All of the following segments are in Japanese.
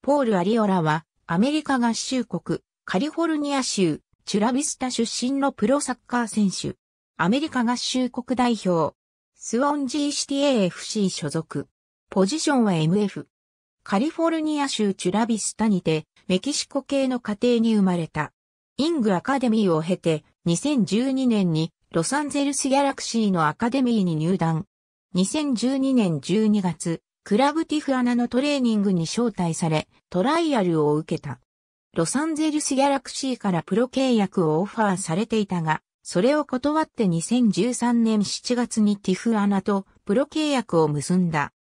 ポール・アリオラは、アメリカ合衆国、カリフォルニア州、チュラビスタ出身のプロサッカー選手。アメリカ合衆国代表。スウォンジーシティ AFC 所属。ポジションは MF。カリフォルニア州チュラビスタにて、メキシコ系の家庭に生まれた。イングアカデミーを経て、2012年にロサンゼルスギャラクシーのアカデミーに入団。2012年12月、クラブティフアナのトレーニングに招待され、トライアルを受けた。ロサンゼルスギャラクシーからプロ契約をオファーされていたが、それを断って2013年7月にティフアナとプロ契約を結んだ。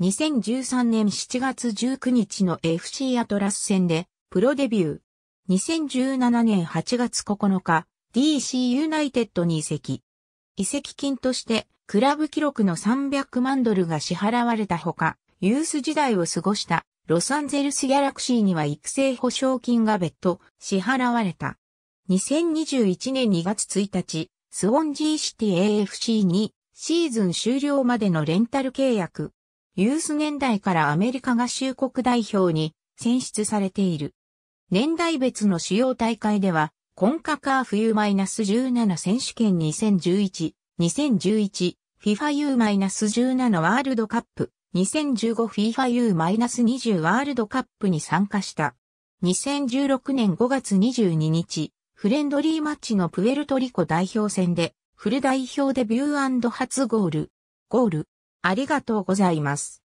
2013年7月19日の FC アトラス戦でプロデビュー。2017年8月9日、DC ユナイテッドに移籍。移籍金としてクラブ記録の300万ドルが支払われたほか、ユース時代を過ごしたロサンゼルスギャラクシーには育成保証金が別途支払われた。2021年2月1日、スウォンジーシティ AFC にシーズン終了までのレンタル契約。ユース年代からアメリカ合衆国代表に選出されている。年代別の主要大会では、コンカカー冬 -17 選手権2011、2011、FIFA U-17 ワールドカップ、2015FIFA U-20 ワールドカップに参加した。2016年5月22日、フレンドリーマッチのプエルトリコ代表戦で、フル代表デビュー初ゴール。ゴール。ありがとうございます。